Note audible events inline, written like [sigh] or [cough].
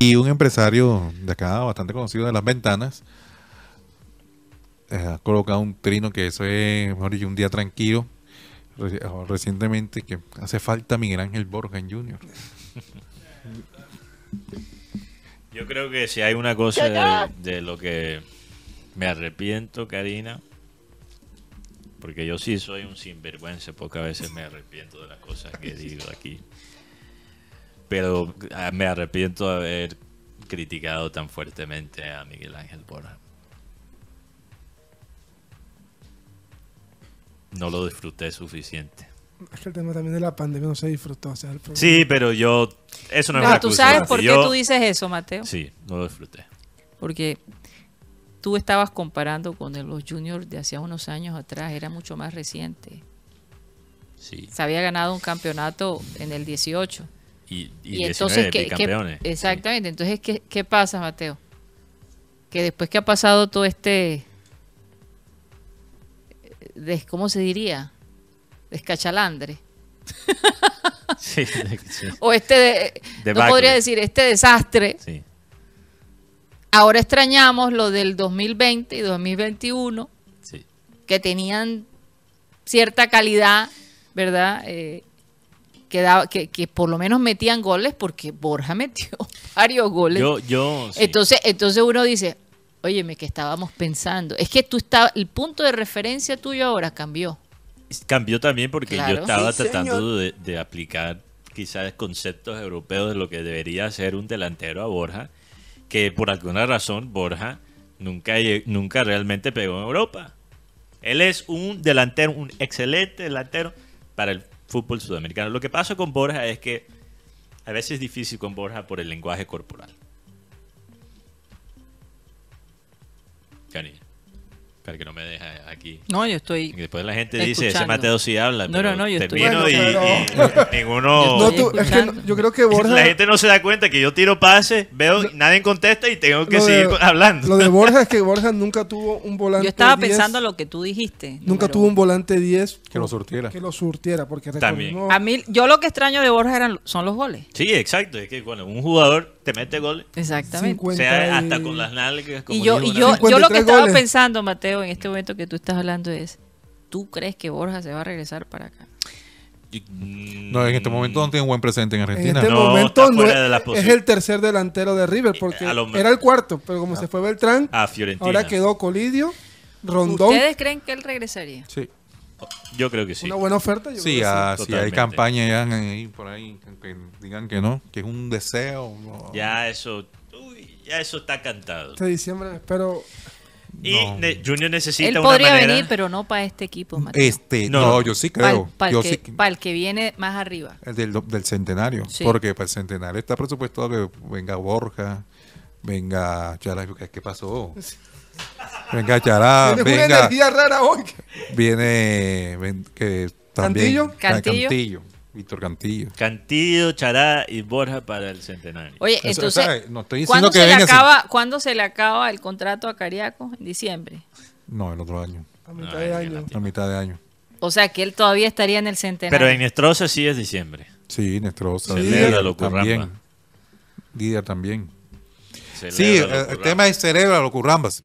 Y un empresario de acá, bastante conocido de las ventanas, eh, ha colocado un trino que eso es, mejor dicho, un día tranquilo. Recientemente que hace falta Miguel Ángel en Junior [laughs] Yo creo que si hay una cosa de, de, lo que me arrepiento, Karina, porque yo sí soy un sinvergüenza, pocas veces me arrepiento de las cosas que digo aquí pero ah, me arrepiento de haber criticado tan fuertemente a Miguel Ángel por No lo disfruté suficiente. Es que el tema también de la pandemia no se disfrutó. sí, pero yo. Eso no, ¿Tú sabes por qué tú dices eso, Mateo? Sí, no lo disfruté. Porque tú estabas comparando con los juniors de hacía unos años atrás, era mucho más reciente. Sí. Se había ganado un campeonato en el 18 y, entonces, exactamente, entonces, ¿qué, pasa, Mateo? Que después que ha pasado todo este, ¿cómo se diría? Descachalandre. [laughs] [laughs] O este, no podría decir, este desastre. Ahora extrañamos lo del 2020 y 2021, que tenían cierta calidad, ¿verdad? Eh, que, daba, que, por lo menos metían goles, porque Borja [laughs] metió varios goles. Yo, entonces, entonces uno dice, óyeme, que estábamos pensando. Es que tú estabas, el punto de referencia tuyo ahora cambió. Cambió también porque yo estaba tratando de, aplicar quizás conceptos europeos de lo que debería ser un delantero a Borja, que por alguna razón Borja nunca, nunca realmente pegó en Europa. Él es un delantero, un excelente delantero para el fútbol sudamericano. Lo que pasa con Borja es que a veces es difícil con Borja por el lenguaje corporal. Cariño que no me deja aquí. No, yo estoy. Y después la gente dice, ese Mateo sí habla. No, no, no, yo estoy. y, ninguno. yo creo que Borja. La gente no se da cuenta que yo tiro pase, veo, nadie contesta y tengo que seguir hablando. Lo de Borja es que Borja nunca tuvo un volante. Yo estaba pensando lo que tú dijiste. Nunca tuvo un volante 10. Que lo surtiera. Que lo surtiera, porque También. A mí, yo lo que extraño de Borja eran, son los goles. Sí, exacto. Es que, bueno, un jugador te mete gol. Exactamente. O sea, hasta con las nalgas. y yo, yo, lo que estaba pensando, Mateo, en este momento que tú estás hablando es, ¿tú crees que Borja se va a regresar para acá? Mm, no, en este momento no tiene un buen presente en Argentina. En este momento no es, el tercer delantero de River, porque era el cuarto, pero como ah. se fue Beltrán, ah, ahora quedó Colidio, Rondón. ¿Ustedes creen que él regresaría? Sí. Yo creo que sí. Una buena oferta. Yo sí, creo ah, sí. si hay campaña ya ahí, por ahí que digan que no, que es un deseo. Ya eso, ya eso está cantado. Este diciembre espero y Junior necesita Él podría venir, pero no para este equipo, Este, no. yo sí creo. Para el, el, que viene más arriba. El del, del centenario. Porque para el centenario está presupuestado que venga Borja, venga... ¿Qué pasó? Venga, Chará. Tienes venga. una energía rara hoy. Viene. que también, Cantillo. Cantillo. Víctor Cantillo. Cantillo, Chará y Borja para el centenario. Oye, entonces, eh, ¿cuándo, se le acaba, ¿cuándo se le acaba el contrato a Cariaco? ¿En diciembre? No, el otro año. A mitad de año. A mitad de año. O sea, que él todavía estaría en el centenario. Pero en Nestroza sí es diciembre. Sí, Nestroza. Celebra lo también. Guía también. sí, el tema es Cerebra currambas.